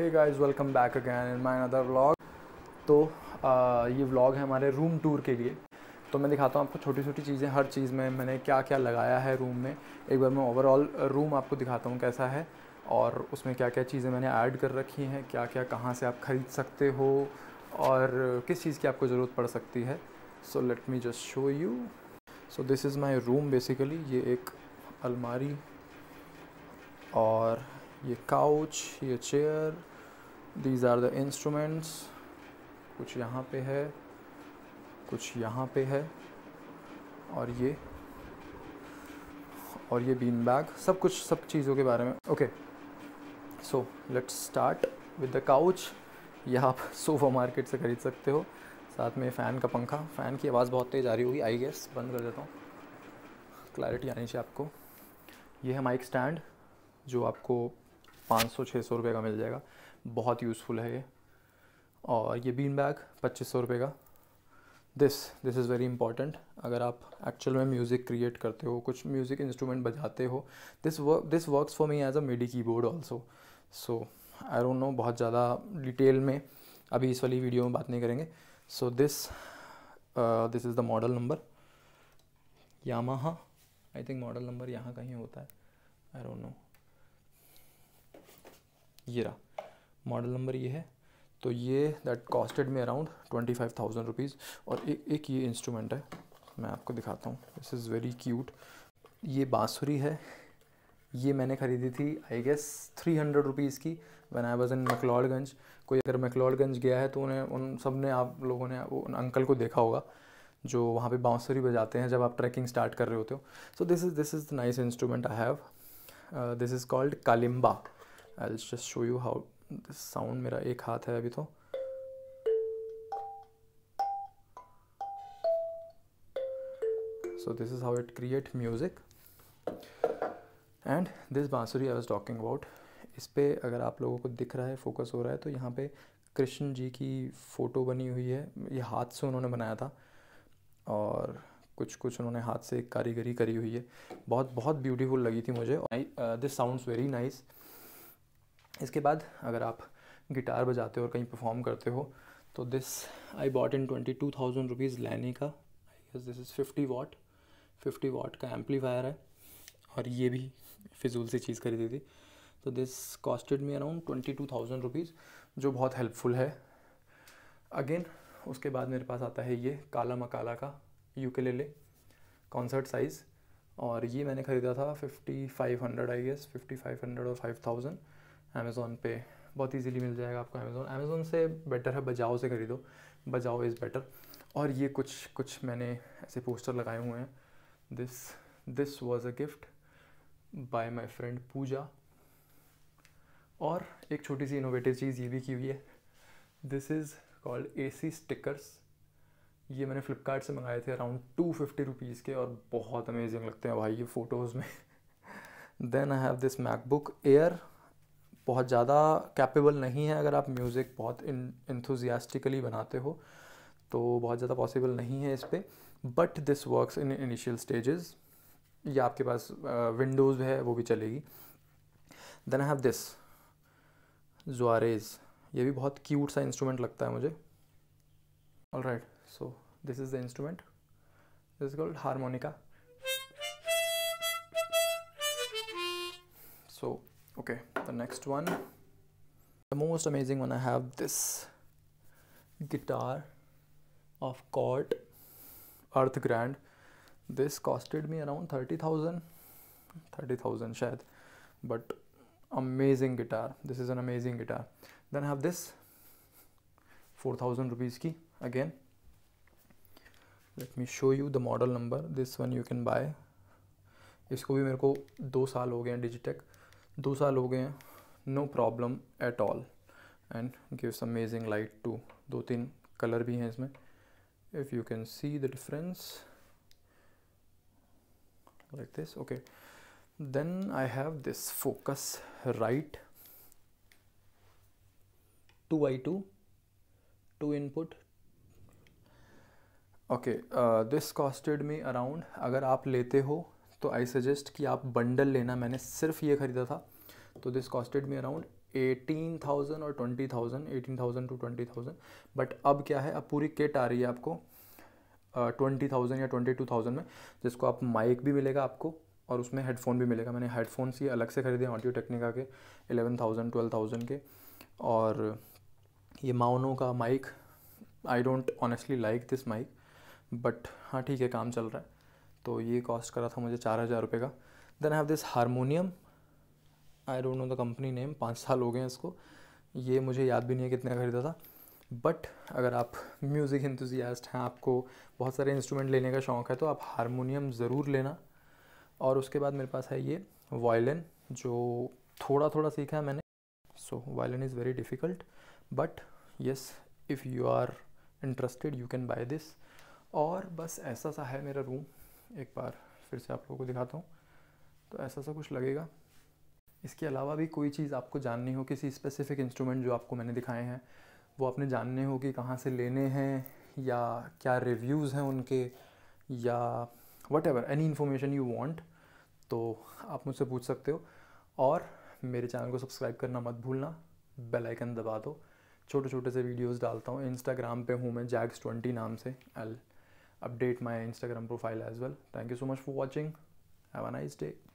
Hey guys welcome back again in my other vlog तो आ, ये व्लॉग है हमारे रूम टूर के लिए तो मैं दिखाता हूँ आपको छोटी छोटी चीज़ें हर चीज़ में मैंने क्या क्या लगाया है रूम में एक बार मैं ओवरऑल रूम आपको दिखाता हूँ कैसा है और उसमें क्या क्या चीज़ें मैंने ऐड कर रखी हैं क्या क्या कहाँ से आप ख़रीद सकते हो और किस चीज़ की आपको ज़रूरत पड़ सकती है so let me just show you so this is my room basically ये एक अलमारी और ये काउच ये chair these are the instruments कुछ यहाँ पे है कुछ यहाँ पे है और ये और ये बीन बैग सब कुछ सब चीज़ों के बारे में okay so let's start with the couch यह आप सोफा मार्केट से ख़रीद सकते हो साथ में फ़ैन का पंखा फ़ैन की आवाज़ बहुत तेज़ आ रही होगी आई गेस बंद कर देता हूँ क्लैरिटी आनी चाहिए आपको ये है माइक स्टैंड जो आपको 500-600 रुपए का मिल जाएगा बहुत यूज़फुल है ये और ये बीन बैग पच्चीस सौ रुपये का this this is very important अगर आप एक्चुअल में म्यूज़िक क्रिएट करते हो कुछ म्यूज़िक इंस्ट्रूमेंट बजाते हो this work this works for me as a MIDI keyboard also so I don't know बहुत ज़्यादा डिटेल में अभी इस वाली वीडियो में बात नहीं करेंगे so this this is the model number हाँ आई थिंक मॉडल नंबर यहाँ कहीं होता है आई डोंट नो ये रहा मॉडल नंबर ये है तो ये that costed me around twenty five thousand rupees और ए, एक ये इंस्ट्रूमेंट है मैं आपको दिखाता हूँ दिस इज़ वेरी क्यूट ये बाँसुरी है ये मैंने ख़रीदी थी I guess three hundred rupees की when I was in McLeodganj कोई अगर मकलौड़गंज गया है तो उन्हें उन सब ने आप लोगों ने उन अंकल को देखा होगा जो वहाँ पे बांसुरी बजाते हैं जब आप ट्रैकिंग स्टार्ट कर रहे होते हो so this is this is the nice instrument I have this is called kalimba I just show you how sound मेरा एक हाथ है अभी तो so this is how it create music and this bansuri I was talking about इस पर अगर आप लोगों को दिख रहा है फोकस हो रहा है तो यहाँ पे कृष्ण जी की फ़ोटो बनी हुई है ये हाथ से उन्होंने बनाया था और कुछ कुछ उन्होंने हाथ से कारीगरी करी हुई है बहुत बहुत ब्यूटीफुल लगी थी मुझे दिस साउंड्स वेरी नाइस इसके बाद अगर आप गिटार बजाते हो और कहीं परफॉर्म करते हो तो this I bought in twenty two thousand rupees Laney का I guess this is fifty watt fifty watt का एम्पलीफायर है और ये भी फिजूल सी चीज़ खरीदी थी तो this costed me around twenty two thousand rupees जो बहुत हेल्पफुल है अगेन उसके बाद मेरे पास आता है ये काला मकाला का यू के ले ले कॉन्सर्ट साइज़ और ये मैंने ख़रीदा था fifty five hundred I guess fifty five hundred और फाइव थाउजेंड अमेज़ोन पे बहुत इजीली मिल जाएगा आपको अमेज़ोन अमेज़ोन से बेटर है बजाओ से ख़रीदो बजाओ इज़ बेटर और ये कुछ कुछ मैंने ऐसे पोस्टर लगाए हुए हैं this this was a gift by my friend Pooja और एक छोटी सी इनोवेटिव चीज़ ये भी की हुई है this is called A C stickers ये मैंने फ्लिपकार्ट से मंगाए थे अराउंड टू फिफ्टी रुपीज़ के और बहुत अमेजिंग लगते हैं भाई ये फ़ोटोज़ में then I have this MacBook Air बहुत ज़्यादा कैपेबल नहीं है अगर आप म्यूज़िक बहुत इंथुजियास्टिकली बनाते हो तो बहुत ज़्यादा पॉसिबल नहीं है इस पर but this works in initial stages या आपके पास विंडोज़ है वो भी चलेगी देन आई हैव दिस जुआरेज ये भी बहुत क्यूट सा इंस्ट्रूमेंट लगता है मुझे all right so this is the instrument this is called harmonica so okay the next one the most amazing one i have this guitar of court Earth Grand. This costed me around 30,000, 30,000 shayad, but amazing guitar. This is an amazing guitar. Then I have this 4,000 rupees ki again. Let me show you the model number. This one you can buy. इसको भी मेरे को दो साल हो गए हैं डिजिटेक दो साल हो गए हैं no problem at all and gives amazing light two दो तीन कलर भी हैं इसमें if you can see the difference like this okay then I have this Focusrite two I two two input okay this costed me around अगर आप लेते हो तो आई सजेस्ट कि आप बंडल लेना मैंने सिर्फ ये ख़रीदा था तो this costed me around eighteen thousand और twenty thousand eighteen thousand to twenty thousand but अब क्या है अब पूरी किट आ रही है आपको ट्वेंटी थाउजेंड या ट्वेंटी टू थाउजेंड में जिसको आप माइक भी मिलेगा आपको और उसमें हेडफोन भी मिलेगा मैंने हेडफोन्स ही अलग से ख़रीदे ऑडियो टेक्निका के एलेवन थाउजेंड ट्वेल्व थाउजेंड के और ये माउनो का mic I don't honestly like this mic but हाँ ठीक है काम चल रहा है तो ये कॉस्ट करा था मुझे चार हज़ार रुपये का then I have this harmonium I don't know the company name पाँच साल हो गए हैं इसको ये मुझे याद भी नहीं है कितने खरीदा था बट अगर आप म्यूज़िक इंथुजियास्ट हैं आपको बहुत सारे इंस्ट्रूमेंट लेने का शौक़ है तो आप हारमोनियम ज़रूर लेना और उसके बाद मेरे पास है ये वायलिन जो थोड़ा थोड़ा सीखा है मैंने so violin is very difficult but yes if you are interested you can buy this और बस ऐसा सा है मेरा रूम एक बार फिर से आप लोगों को दिखाता हूँ तो ऐसा सा कुछ लगेगा इसके अलावा भी कोई चीज़ आपको जाननी हो किसी स्पेसिफिक इंस्ट्रूमेंट जो आपको मैंने दिखाए हैं वो आपने जानने हो कि कहाँ से लेने हैं या क्या रिव्यूज़ हैं उनके या whatever any information you want तो आप मुझसे पूछ सकते हो और मेरे चैनल को सब्सक्राइब करना मत भूलना बेल आइकन दबा दो छोटे छोटे से वीडियोस डालता हूँ इंस्टाग्राम पे हूँ मैं जैक्स ट्वेंटी नाम से L update my Instagram profile as well. Thank you so much for watching. Have a nice day.